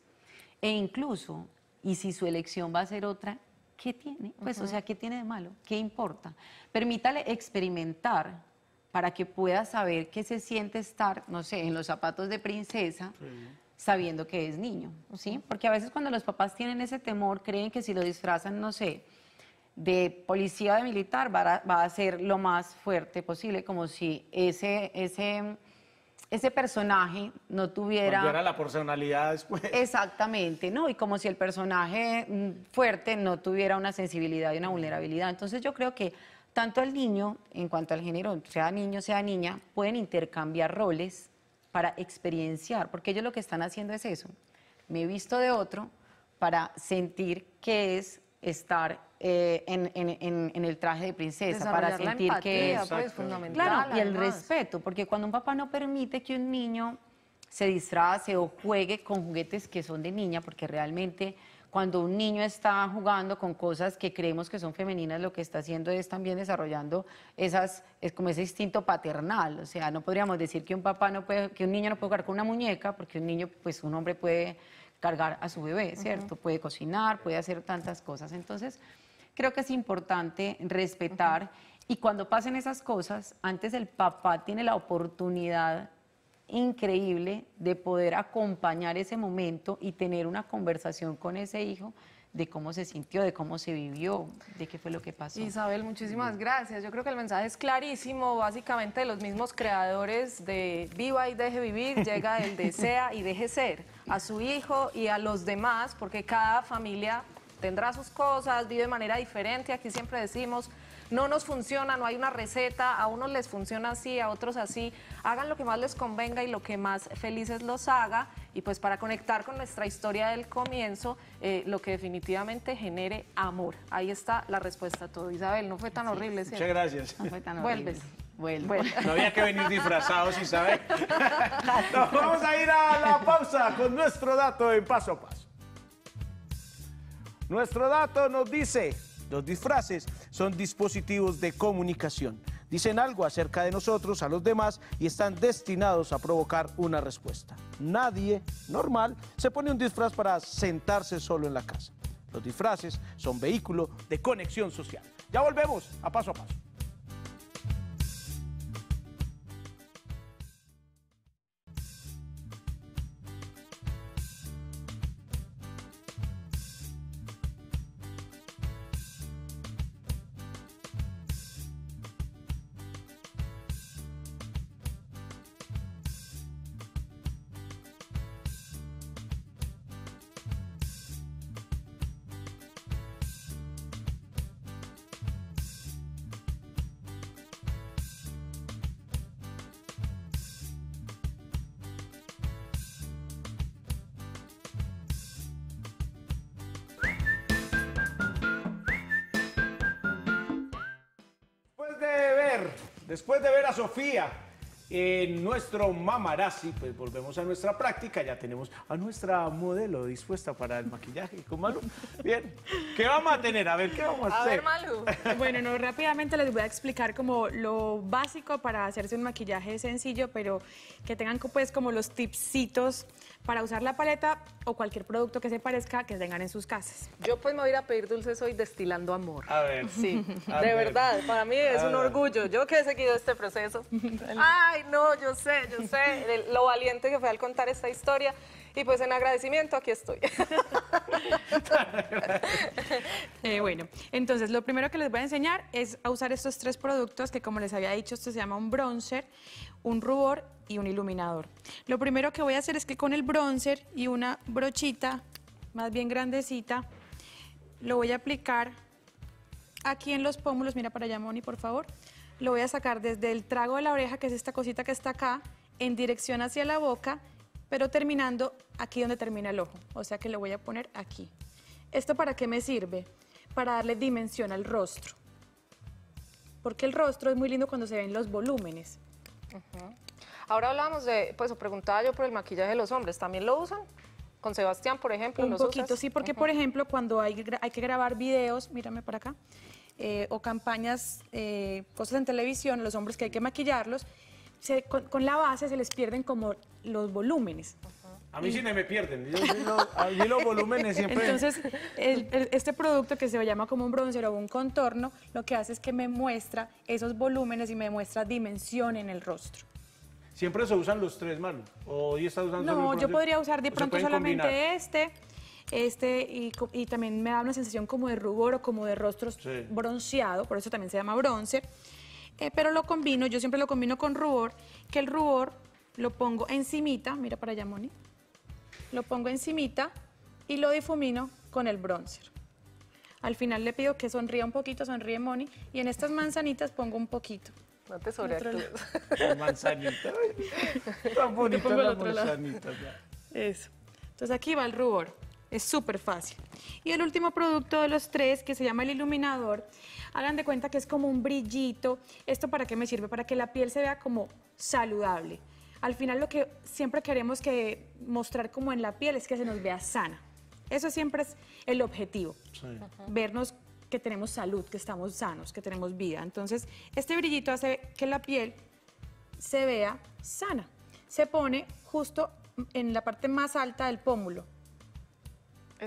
E incluso, y si su elección va a ser otra, ¿qué tiene? Pues, o sea, ¿qué tiene de malo? ¿Qué importa? Permítale experimentar para que pueda saber qué se siente estar, no sé, en los zapatos de princesa. sabiendo que es niño, ¿sí? Porque a veces cuando los papás tienen ese temor, creen que si lo disfrazan, no sé, de policía o de militar va a, ser lo más fuerte posible, como si ese, ese, ese personaje no tuviera... era la personalidad después. Exactamente, ¿no? Y como si el personaje mm, fuerte no tuviera una sensibilidad y una vulnerabilidad. Entonces yo creo que tanto al niño, en cuanto al género, sea niño, sea niña, pueden intercambiar roles para experienciar, porque ellos lo que están haciendo es eso. Me he visto de otro para sentir qué es estar eh, en, el traje de princesa, para sentir qué que es pues, fundamental. Claro, y el respeto, porque cuando un papá no permite que un niño se disfrace o juegue con juguetes que son de niña, porque realmente cuando un niño está jugando con cosas que creemos que son femeninas, lo que está haciendo es también desarrollando esas, es como ese instinto paternal. O sea, no podríamos decir que un papá no puede, que un niño no puede jugar con una muñeca, porque un niño, pues un hombre puede cargar a su bebé, ¿cierto? Puede cocinar, puede hacer tantas cosas. Entonces, creo que es importante respetar y cuando pasen esas cosas, antes el papá tiene la oportunidad increíble de poder acompañar ese momento y tener una conversación con ese hijo de cómo se sintió, de cómo se vivió, de qué fue lo que pasó. Isabel, muchísimas gracias. Yo creo que el mensaje es clarísimo, básicamente los mismos creadores de Viva y Deje Vivir, llega el Desea y Deje Ser, a su hijo y a los demás, porque cada familia tendrá sus cosas, vive de manera diferente, aquí siempre decimos, no nos funciona, no hay una receta, a unos les funciona así, a otros así. Hagan lo que más les convenga y lo que más felices los haga. Y pues para conectar con nuestra historia del comienzo, eh, lo que definitivamente genere amor. Ahí está la respuesta a todo. Isabel, no fue tan horrible, ¿sí? Muchas gracias. No fue tan horrible. Vuelves. No había que venir disfrazados, Isabel. vamos a ir a la pausa con nuestro dato en paso a paso. Nuestro dato nos dice, los disfraces son dispositivos de comunicación. Dicen algo acerca de nosotros, a los demás, y están destinados a provocar una respuesta. Nadie normal se pone un disfraz para sentarse solo en la casa. Los disfraces son vehículo de conexión social. Ya volvemos a paso a paso. Después de ver a Sofía en nuestro mamarazzi, pues volvemos a nuestra práctica. Ya tenemos a nuestra modelo dispuesta para el maquillaje con Malu. Bien, ¿qué vamos a tener? A ver, ¿qué vamos a, hacer? A ver, Malu. Bueno, no, rápidamente les voy a explicar como lo básico para hacerse un maquillaje sencillo, pero que tengan pues como los tipsitos para usar la paleta o cualquier producto que se parezca que tengan en sus casas. Yo pues me voy a ir a pedir dulces hoy destilando amor. A ver. Sí, de verdad, para mí es un orgullo. Yo que he seguido este proceso. Ay, no, yo sé, yo sé lo valiente que fue al contar esta historia. Y pues en agradecimiento aquí estoy. Eh, bueno, entonces lo primero que les voy a enseñar es a usar estos tres productos que como les había dicho, esto se llama un bronzer, un rubor y un iluminador. Lo primero que voy a hacer es que con el bronzer y una brochita más bien grandecita, lo voy a aplicar aquí en los pómulos, mira para allá Moni por favor, lo voy a sacar desde el trago de la oreja, que es esta cosita que está acá, en dirección hacia la boca pero terminando aquí donde termina el ojo, o sea que lo voy a poner aquí. ¿Esto para qué me sirve? Para darle dimensión al rostro, porque el rostro es muy lindo cuando se ven los volúmenes. Ahora hablábamos de, pues preguntaba yo por el maquillaje de los hombres, ¿también lo usan? Con Sebastián, por ejemplo, Un poquito, sí, porque por ejemplo cuando hay, hay que grabar videos, mírame para acá, eh, o campañas, eh, cosas en televisión, los hombres que hay que maquillarlos, con, la base se les pierden como los volúmenes. A mí sí me pierden, yo, los volúmenes siempre... Entonces, este producto que se llama como un bronzer o un contorno, lo que hace es que me muestra esos volúmenes y me muestra dimensión en el rostro. ¿Siempre se usan los tres, manos? ¿O hoy estás usando No, yo podría usar de pronto solamente este, este, y, y, también me da una sensación como de rubor o como de rostro bronceado, por eso también se llama bronzer. Eh, pero lo combino, yo siempre lo combino con rubor, que el rubor lo pongo encimita, mira para allá, Moni, lo pongo encimita y lo difumino con el bronzer. Al final le pido que sonríe un poquito, sonríe Moni, y en estas manzanitas pongo un poquito. No te sobreactúes. La manzanita. tan la manzanita. Eso. Entonces aquí va el rubor. Es súper fácil. Y el último producto de los tres, que se llama el iluminador, hagan de cuenta que es como un brillito. ¿Esto para qué me sirve? Para que la piel se vea como saludable. Al final lo que siempre queremos que mostrar como en la piel es que se nos vea sana. Eso siempre es el objetivo, vernos que tenemos salud, que estamos sanos, que tenemos vida. Entonces, este brillito hace que la piel se vea sana. Se pone justo en la parte más alta del pómulo,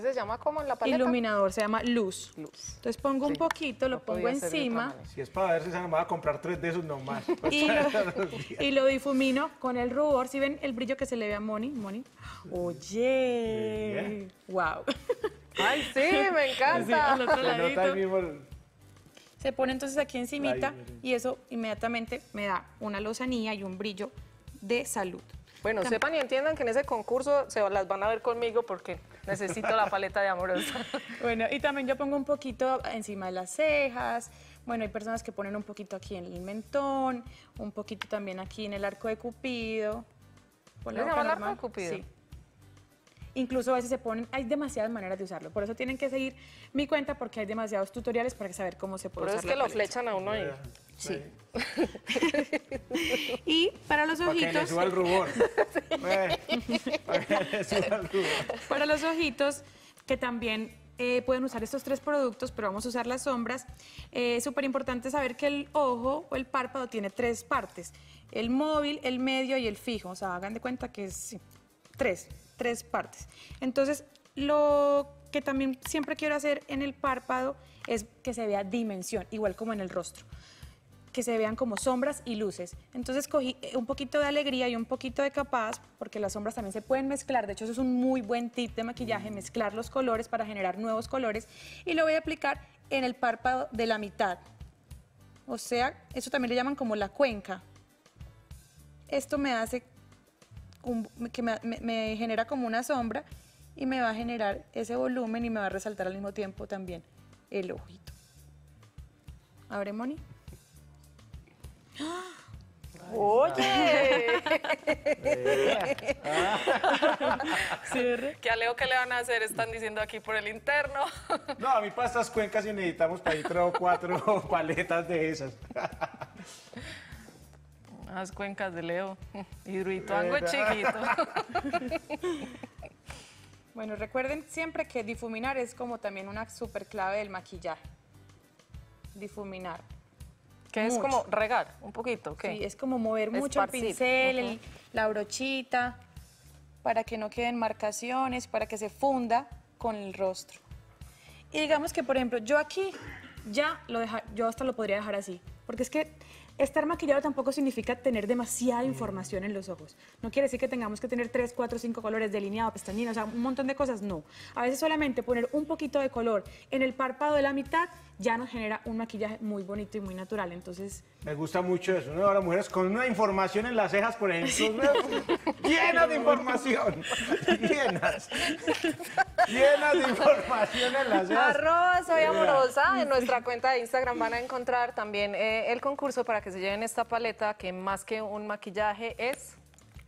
se llama como la paleta? Iluminador, se llama luz. Luz. Entonces pongo un poquito, lo pongo encima. Si es para ver si se van a comprar tres de esos nomás. y, lo, y difumino con el rubor. Si ven el brillo que se le ve a Moni? Moni. Oye. Wow. Ay, sí, me encanta. se, pone entonces aquí encimita y eso inmediatamente me da una lozanía y un brillo de salud. Bueno, sepan y entiendan que en ese concurso se las van a ver conmigo porque Necesito la paleta de amorosa. Bueno, y también yo pongo un poquito encima de las cejas. Bueno, hay personas que ponen un poquito aquí en el mentón, un poquito también aquí en el arco de cupido. el arco de cupido? Sí. Incluso a veces se ponen, hay demasiadas maneras de usarlo. Por eso tienen que seguir mi cuenta porque hay demasiados tutoriales para saber cómo se puede Pero es que lo flechan a uno ahí. Sí. y para los ojitos. Para los ojitos, que también eh, pueden usar estos tres productos, pero vamos a usar las sombras. Eh, es súper importante saber que el ojo o el párpado tiene tres partes, el móvil, el medio y el fijo. O sea, hagan de cuenta que es tres, tres partes. Entonces, lo que también siempre quiero hacer en el párpado es que se vea dimensión, igual como en el rostro que se vean como sombras y luces. Entonces cogí eh, un poquito de alegría y un poquito de capaz, porque las sombras también se pueden mezclar. De hecho, eso es un muy buen tip de maquillaje, mm. mezclar los colores para generar nuevos colores. Y lo voy a aplicar en el párpado de la mitad. O sea, eso también le llaman como la cuenca. Esto me hace, que me, genera como una sombra y me va a generar ese volumen y me va a resaltar al mismo tiempo también el ojito. Abre, Moni. Oye. ¿Qué Leo que le van a hacer? Están diciendo aquí por el interno. No, a mí para estas cuencas y necesitamos para ahí tres o cuatro paletas de esas. Las cuencas de Leo. Hidroituango chiquito. Bueno, recuerden siempre que difuminar es como también una super clave del maquillaje. Difuminar es como regar un poquito, que Sí, es como mover mucho el pincel, la brochita, para que no queden marcaciones, para que se funda con el rostro. Y digamos que, por ejemplo, yo aquí ya lo deja, yo hasta lo podría dejar así, porque es que estar maquillado tampoco significa tener demasiada mm. información en los ojos. No quiere decir que tengamos que tener tres, cuatro, cinco colores delineados, pestañina, o sea, un montón de cosas, no. A veces solamente poner un poquito de color en el párpado de la mitad ya nos genera un maquillaje muy bonito y muy natural. Entonces. Me gusta mucho eso, Ahora mujeres con una información en las cejas, por ejemplo, llena llenas de información. llenas. llenas de información en las cejas. soy amorosa. En nuestra cuenta de Instagram van a encontrar también eh, el concurso para que se lleven esta paleta que más que un maquillaje es.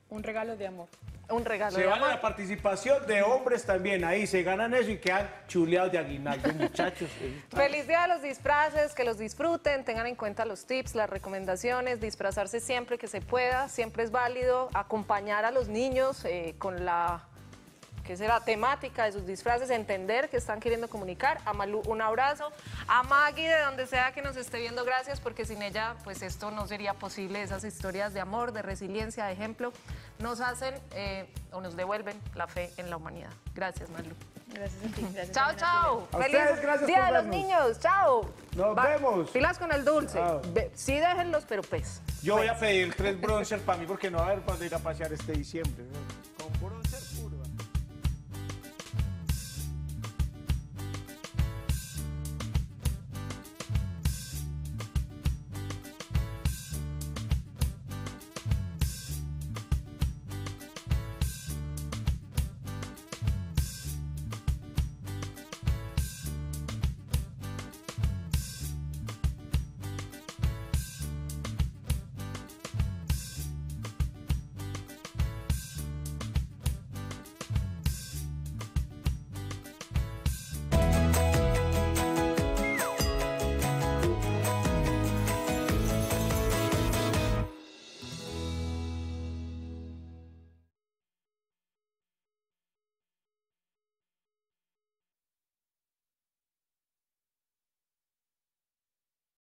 Un regalo de amor un regalo. Se van la participación de hombres también ahí, se ganan eso y quedan chuleados de aguinaldo, muchachos. Feliz día a los disfraces, que los disfruten, tengan en cuenta los tips, las recomendaciones, disfrazarse siempre que se pueda, siempre es válido, acompañar a los niños eh, con la que es la temática de sus disfraces, entender que están queriendo comunicar. A Malu, un abrazo. A Maggie, de donde sea que nos esté viendo, gracias, porque sin ella, pues esto no sería posible. Esas historias de amor, de resiliencia, de ejemplo, nos hacen eh, o nos devuelven la fe en la humanidad. Gracias, Malu. Gracias a ti, gracias. Chao, chao. Feliz Día de los Niños. Chao. Nos vemos. Pilas con el dulce. Sí, déjenlos, pero pues. Yo voy a pues. pedir tres bronzers para mí porque no va a haber para ir a pasear este diciembre.